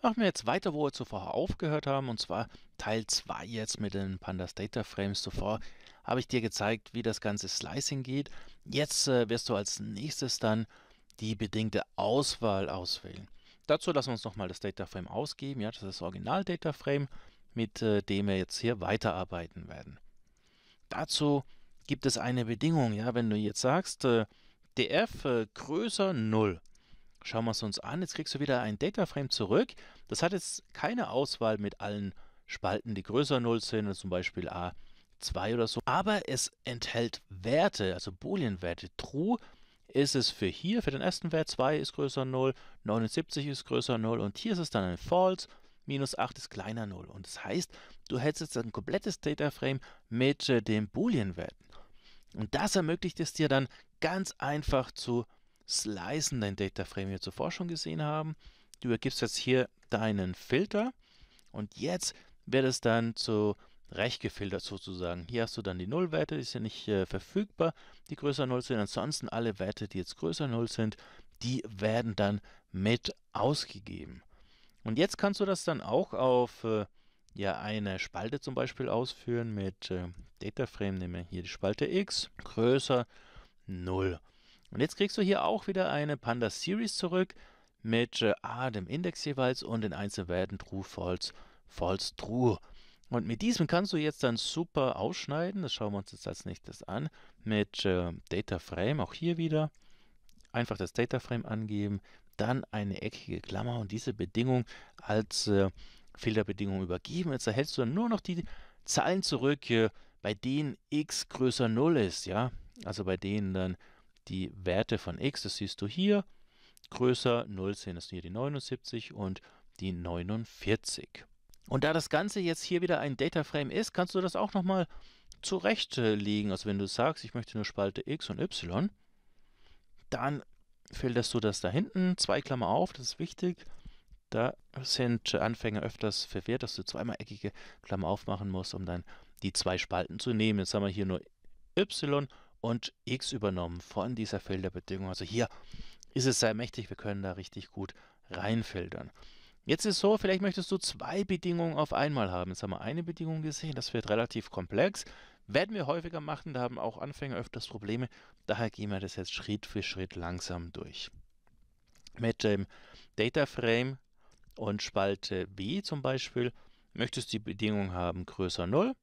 Machen wir jetzt weiter, wo wir zuvor aufgehört haben, und zwar Teil 2 jetzt mit den Pandas Data Frames. Zuvor habe ich dir gezeigt, wie das ganze Slicing geht. Jetzt äh, wirst du als nächstes dann die bedingte Auswahl auswählen. Dazu lassen wir uns nochmal das Data Frame ausgeben. Ja, das ist das Original Data Frame, mit äh, dem wir jetzt hier weiterarbeiten werden. Dazu gibt es eine Bedingung. Ja, wenn du jetzt sagst, äh, df äh, größer 0, Schauen wir es uns an. Jetzt kriegst du wieder ein Dataframe zurück. Das hat jetzt keine Auswahl mit allen Spalten, die größer 0 sind, zum Beispiel A2 oder so. Aber es enthält Werte, also Boolean-Werte. True ist es für hier, für den ersten Wert 2 ist größer 0, 79 ist größer 0 und hier ist es dann ein False, minus 8 ist kleiner 0. Und das heißt, du hättest jetzt ein komplettes Dataframe mit äh, den Boolean-Werten. Und das ermöglicht es dir dann ganz einfach zu Slicen dein Dataframe hier zuvor schon gesehen haben. Du übergibst jetzt hier deinen Filter und jetzt wird es dann zu recht gefiltert sozusagen. Hier hast du dann die Nullwerte, die sind ja nicht äh, verfügbar, die größer 0 sind. Ansonsten alle Werte, die jetzt größer 0 sind, die werden dann mit ausgegeben. Und jetzt kannst du das dann auch auf äh, ja, eine Spalte zum Beispiel ausführen mit äh, DataFrame, nehmen wir hier die Spalte x, größer 0. Und jetzt kriegst du hier auch wieder eine Panda Series zurück mit äh, A, dem Index jeweils und den Einzelwerten True, False, False, True. Und mit diesem kannst du jetzt dann super ausschneiden. Das schauen wir uns jetzt als nächstes an. Mit äh, Data Frame, auch hier wieder. Einfach das Data Frame angeben, dann eine eckige Klammer und diese Bedingung als äh, Filterbedingung übergeben. Jetzt erhältst du dann nur noch die Zahlen zurück, äh, bei denen x größer 0 ist, ja. Also bei denen dann die Werte von x, das siehst du hier, größer 0 sind das hier die 79 und die 49. Und da das Ganze jetzt hier wieder ein Dataframe ist, kannst du das auch nochmal zurechtlegen. Also wenn du sagst, ich möchte eine Spalte x und y, dann filterst du das da hinten, zwei Klammer auf, das ist wichtig. Da sind Anfänger öfters verwehrt, dass du zweimal eckige Klammer aufmachen musst, um dann die zwei Spalten zu nehmen. Jetzt haben wir hier nur y und X übernommen von dieser Filterbedingung. Also hier ist es sehr mächtig, wir können da richtig gut reinfiltern. Jetzt ist so, vielleicht möchtest du zwei Bedingungen auf einmal haben. Jetzt haben wir eine Bedingung gesehen, das wird relativ komplex. Werden wir häufiger machen, da haben auch Anfänger öfters Probleme. Daher gehen wir das jetzt Schritt für Schritt langsam durch. Mit dem Data Frame und Spalte B zum Beispiel möchtest du die Bedingung haben größer 0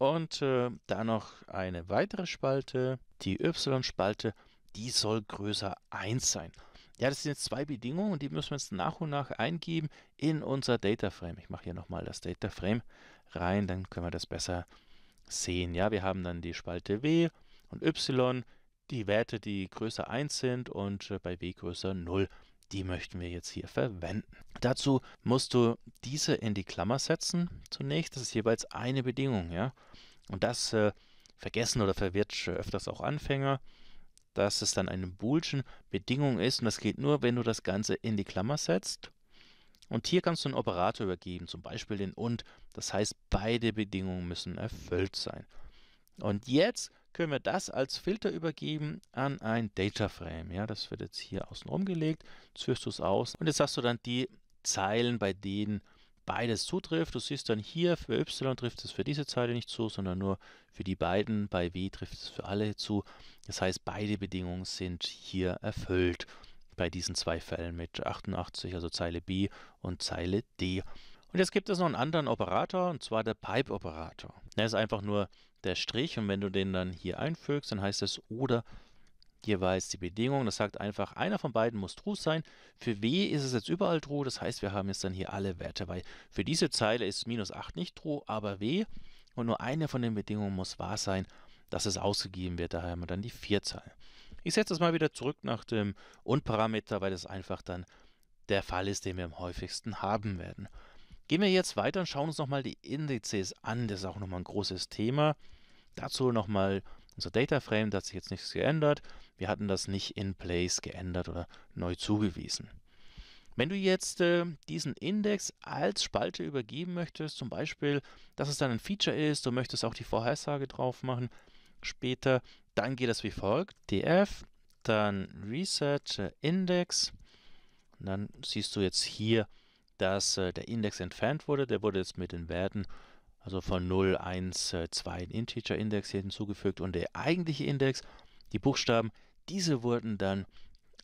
und äh, dann noch eine weitere Spalte, die Y-Spalte, die soll größer 1 sein. Ja, das sind jetzt zwei Bedingungen und die müssen wir jetzt nach und nach eingeben in unser Data Frame. Ich mache hier nochmal das Data Frame rein, dann können wir das besser sehen. Ja, wir haben dann die Spalte W und Y, die Werte, die größer 1 sind und äh, bei W größer 0 die möchten wir jetzt hier verwenden. Dazu musst du diese in die Klammer setzen zunächst. Das ist jeweils eine Bedingung. ja. Und das äh, vergessen oder verwirrt öfters auch Anfänger, dass es dann eine boolschen Bedingung ist. Und das geht nur, wenn du das Ganze in die Klammer setzt. Und hier kannst du einen Operator übergeben, zum Beispiel den und. Das heißt, beide Bedingungen müssen erfüllt sein. Und jetzt können wir das als Filter übergeben an ein Data Frame. Ja, das wird jetzt hier außen rumgelegt, jetzt führst du es aus und jetzt hast du dann die Zeilen, bei denen beides zutrifft. Du siehst dann hier, für Y trifft es für diese Zeile nicht zu, sondern nur für die beiden. Bei W trifft es für alle zu. Das heißt, beide Bedingungen sind hier erfüllt bei diesen zwei Fällen mit 88, also Zeile B und Zeile D. Und jetzt gibt es noch einen anderen Operator, und zwar der Pipe-Operator. Der ist einfach nur der Strich und wenn du den dann hier einfügst, dann heißt es oder jeweils die Bedingung. Das sagt einfach, einer von beiden muss true sein. Für W ist es jetzt überall true, das heißt, wir haben jetzt dann hier alle Werte, weil für diese Zeile ist minus 8 nicht true, aber W und nur eine von den Bedingungen muss wahr sein, dass es ausgegeben wird. Daher haben wir dann die Vierzahl. Ich setze das mal wieder zurück nach dem Und-Parameter, weil das einfach dann der Fall ist, den wir am häufigsten haben werden. Gehen wir jetzt weiter und schauen uns nochmal die Indizes an. Das ist auch nochmal ein großes Thema. Dazu nochmal unser Data Frame, da hat sich jetzt nichts geändert. Wir hatten das nicht in place geändert oder neu zugewiesen. Wenn du jetzt äh, diesen Index als Spalte übergeben möchtest, zum Beispiel, dass es dann ein Feature ist, du möchtest auch die Vorhersage drauf machen später, dann geht das wie folgt: df, dann reset äh, index, und dann siehst du jetzt hier dass äh, der Index entfernt wurde. Der wurde jetzt mit den Werten also von 0, 1, 2 ein Integer-Index hinzugefügt und der eigentliche Index, die Buchstaben, diese wurden dann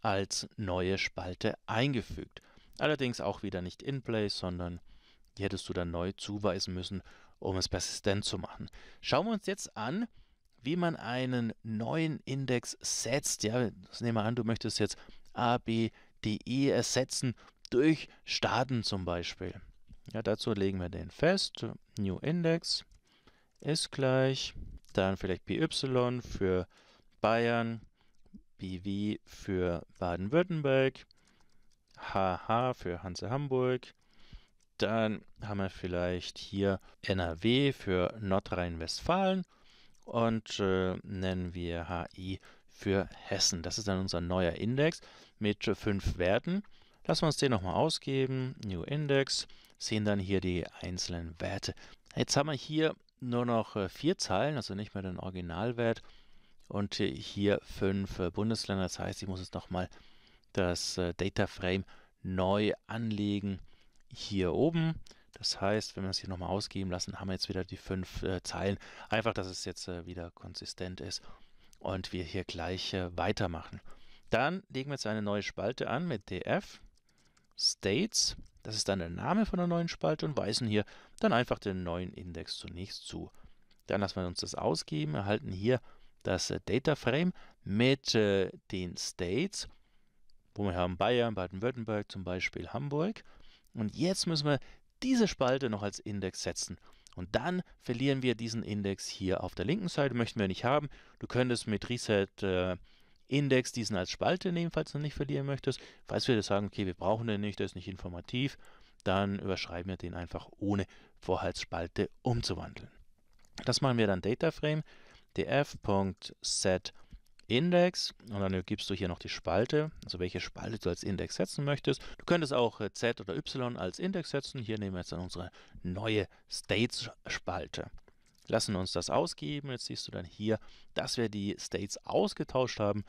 als neue Spalte eingefügt. Allerdings auch wieder nicht in place, sondern die hättest du dann neu zuweisen müssen, um es persistent zu machen. Schauen wir uns jetzt an, wie man einen neuen Index setzt. Ja, das nehmen wir an, du möchtest jetzt A, B, D, E ersetzen durch Staaten zum Beispiel. Ja, dazu legen wir den fest. New Index ist gleich, dann vielleicht PY für Bayern, BW für Baden-Württemberg, HH für Hanse Hamburg. Dann haben wir vielleicht hier NRW für Nordrhein-Westfalen und äh, nennen wir HI für Hessen. Das ist dann unser neuer Index mit fünf Werten. Lassen wir uns den nochmal ausgeben, New Index, sehen dann hier die einzelnen Werte. Jetzt haben wir hier nur noch äh, vier Zeilen, also nicht mehr den Originalwert und äh, hier fünf äh, Bundesländer. Das heißt, ich muss jetzt nochmal das Data Frame neu anlegen hier oben. Das heißt, wenn wir es hier nochmal ausgeben lassen, haben wir jetzt wieder die fünf Zeilen. Einfach, dass es jetzt wieder konsistent ist und wir hier gleich weitermachen. Dann legen wir jetzt eine neue Spalte an mit df States, das ist dann der Name von der neuen Spalte und weisen hier dann einfach den neuen Index zunächst zu. Dann lassen wir uns das ausgeben, erhalten hier das äh, Data Frame mit äh, den States, wo wir haben Bayern, Baden-Württemberg, zum Beispiel Hamburg. Und jetzt müssen wir diese Spalte noch als Index setzen. Und dann verlieren wir diesen Index hier auf der linken Seite, möchten wir nicht haben. Du könntest mit Reset äh, Index, diesen als Spalte nehmen, falls du nicht verlieren möchtest. Falls wir sagen, okay, wir brauchen den nicht, der ist nicht informativ, dann überschreiben wir den einfach ohne Vorhaltsspalte umzuwandeln. Das machen wir dann DataFrame, df.set Index und dann gibst du hier noch die Spalte, also welche Spalte du als Index setzen möchtest. Du könntest auch äh, Z oder Y als Index setzen. Hier nehmen wir jetzt dann unsere neue States-Spalte lassen uns das ausgeben. Jetzt siehst du dann hier, dass wir die States ausgetauscht haben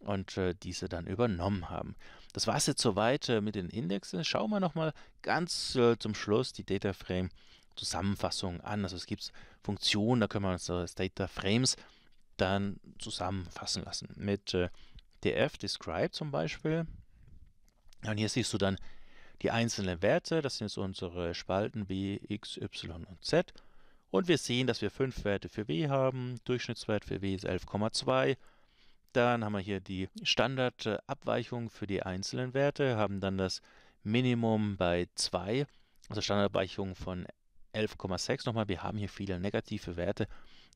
und äh, diese dann übernommen haben. Das war es jetzt soweit äh, mit den Indexen. Schauen wir nochmal ganz äh, zum Schluss die Data Frame Zusammenfassung an. Also es gibt Funktionen, da können wir unsere Data Frames dann zusammenfassen lassen. Mit äh, df describe zum Beispiel. Und hier siehst du dann die einzelnen Werte. Das sind jetzt unsere Spalten b, x, y und z. Und wir sehen, dass wir fünf Werte für W haben. Durchschnittswert für W ist 11,2. Dann haben wir hier die Standardabweichung für die einzelnen Werte, haben dann das Minimum bei 2, also Standardabweichung von 11,6. Nochmal, wir haben hier viele negative Werte,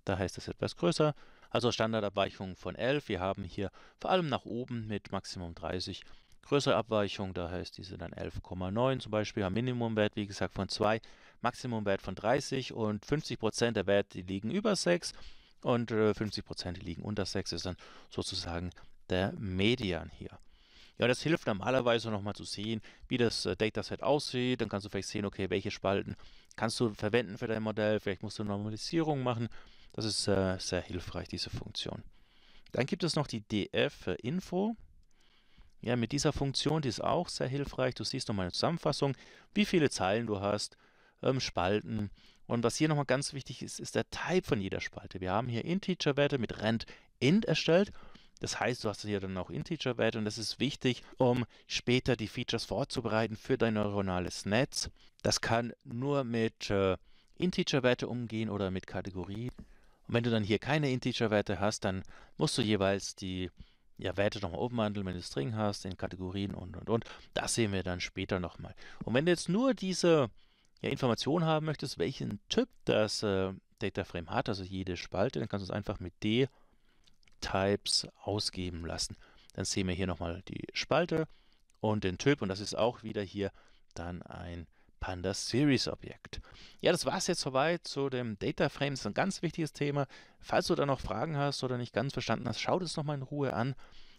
da heißt es etwas größer. Also Standardabweichung von 11. Wir haben hier vor allem nach oben mit Maximum 30 größere Abweichung, da heißt diese dann 11,9 zum Beispiel, Wir haben Minimumwert wie gesagt von 2. Maximumwert von 30 und 50 Prozent der Werte liegen über 6 und 50 äh, Prozent liegen unter 6 ist dann sozusagen der Median hier. Ja, das hilft normalerweise nochmal zu sehen, wie das äh, Dataset aussieht. Dann kannst du vielleicht sehen, okay, welche Spalten kannst du verwenden für dein Modell. Vielleicht musst du Normalisierung machen. Das ist äh, sehr hilfreich, diese Funktion. Dann gibt es noch die df-info. Ja, mit dieser Funktion, die ist auch sehr hilfreich. Du siehst nochmal eine Zusammenfassung, wie viele Zeilen du hast, ähm, Spalten. Und was hier nochmal ganz wichtig ist, ist der Type von jeder Spalte. Wir haben hier Integer-Werte mit RentInt erstellt. Das heißt, du hast hier dann auch Integer-Werte und das ist wichtig, um später die Features vorzubereiten für dein neuronales Netz. Das kann nur mit äh, Integer-Werte umgehen oder mit Kategorie. Und wenn du dann hier keine Integer-Werte hast, dann musst du jeweils die ja, Werte nochmal umwandeln, wenn du String hast, in Kategorien und und und. Das sehen wir dann später nochmal. Und wenn du jetzt nur diese ja, Information haben möchtest, welchen Typ das äh, Dataframe hat, also jede Spalte, dann kannst du es einfach mit D-Types ausgeben lassen. Dann sehen wir hier nochmal die Spalte und den Typ und das ist auch wieder hier dann ein Panda Series Objekt. Ja, das war es jetzt soweit zu dem Data Frame. Das ist ein ganz wichtiges Thema. Falls du da noch Fragen hast oder nicht ganz verstanden hast, schau das nochmal in Ruhe an.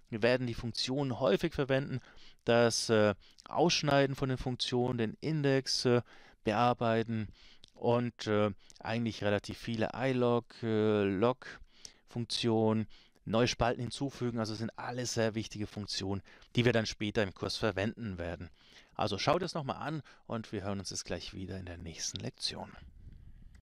Wir werden die Funktionen häufig verwenden, das äh, Ausschneiden von den Funktionen, den Index äh, bearbeiten und äh, eigentlich relativ viele iLog, äh, Log-Funktionen, neue Spalten hinzufügen. Also sind alles sehr wichtige Funktionen, die wir dann später im Kurs verwenden werden. Also schaut es nochmal an und wir hören uns jetzt gleich wieder in der nächsten Lektion.